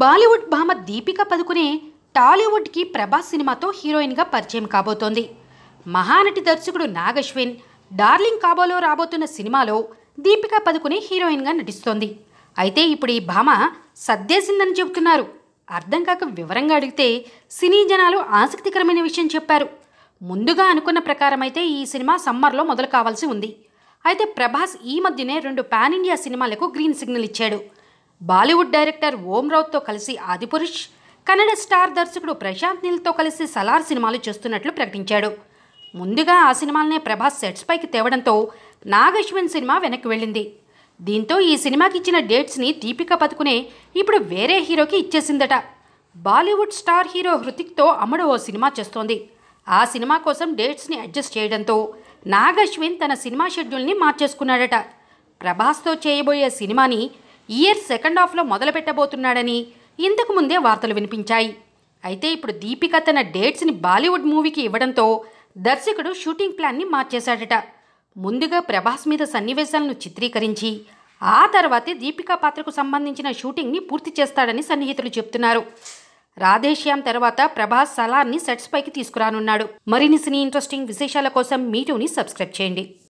బాలీవుడ్ భామ దీపిక పదుకునే టాలీవుడ్కి ప్రభాస్ సినిమాతో హీరోయిన్గా పరిచయం కాబోతోంది మహానటి దర్శకుడు నాగశ్విన్ డార్లింగ్ కాబోలో రాబోతున్న సినిమాలో దీపిక పదుకునే హీరోయిన్గా నటిస్తోంది అయితే ఇప్పుడు ఈ భామ సర్దేసిందని చెబుతున్నారు అర్థం కాక వివరంగా అడిగితే సినీ జనాలు ఆసక్తికరమైన విషయం చెప్పారు ముందుగా అనుకున్న ప్రకారం అయితే ఈ సినిమా సమ్మర్లో మొదలు కావాల్సి ఉంది అయితే ప్రభాస్ ఈ మధ్యనే రెండు పాన్ ఇండియా సినిమాలకు గ్రీన్ సిగ్నల్ ఇచ్చాడు బాలీవుడ్ డైరెక్టర్ ఓం రావుతో కలిసి ఆదిపురుష్ కన్నడ స్టార్ దర్శకుడు ప్రశాంత్ నీల్తో కలిసి సలార్ సినిమాలు చేస్తున్నట్లు ప్రకటించాడు ముందుగా ఆ సినిమాలనే ప్రభాస్ సెట్స్ పైకి తేవడంతో నాగశ్విన్ సినిమా వెనక్కి వెళ్ళింది దీంతో ఈ సినిమాకి ఇచ్చిన డేట్స్ని దీపిక పదుకునే ఇప్పుడు వేరే హీరోకి ఇచ్చేసిందట బాలీవుడ్ స్టార్ హీరో హృతిక్తో అమ్మడు ఓ సినిమా చేస్తోంది ఆ సినిమా కోసం డేట్స్ని అడ్జస్ట్ చేయడంతో నాగశ్విన్ తన సినిమా షెడ్యూల్ని మార్చేసుకున్నాడట ప్రభాస్తో చేయబోయే సినిమాని ఇయర్ సెకండ్ హాఫ్లో మొదలుపెట్టబోతున్నాడని ఇంతకు ముందే వార్తలు వినిపించాయి అయితే ఇప్పుడు దీపిక తన డేట్స్ని బాలీవుడ్ మూవీకి ఇవ్వడంతో దర్శకుడు షూటింగ్ ప్లాన్ని మార్చేశాడట ముందుగా ప్రభాస్ మీద సన్నివేశాలను చిత్రీకరించి ఆ తర్వాతే దీపికా పాత్రకు సంబంధించిన షూటింగ్ని పూర్తి చేస్తాడని సన్నిహితులు చెప్తున్నారు రాధేశ్యామ్ తర్వాత ప్రభాస్ సలాన్ని సెట్స్ పైకి తీసుకురానున్నాడు మరిన్ని సినీ ఇంట్రెస్టింగ్ విశేషాల కోసం మీటూని సబ్స్క్రైబ్ చేయండి